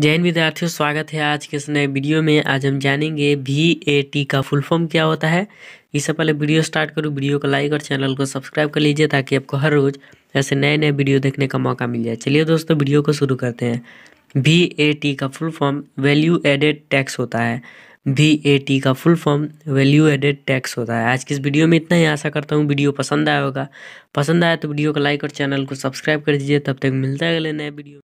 जैन विद्यार्थियों स्वागत है आज के इस नए वीडियो में आज हम जानेंगे वी ए टी का फुल फॉर्म क्या होता है इससे पहले वीडियो स्टार्ट करूँ वीडियो को लाइक और चैनल को सब्सक्राइब कर लीजिए ताकि आपको हर रोज़ ऐसे नए नए वीडियो देखने का मौका मिल जाए चलिए दोस्तों वीडियो को शुरू करते हैं वी ए टी का full form value added tax होता है वी ए टी का full form value added tax होता है आज की इस वीडियो में इतना ही आशा करता हूँ वीडियो पसंद आया होगा पसंद आया तो वीडियो को लाइक और चैनल को सब्सक्राइब कर दीजिए तब तक मिलता है अगले नए वीडियो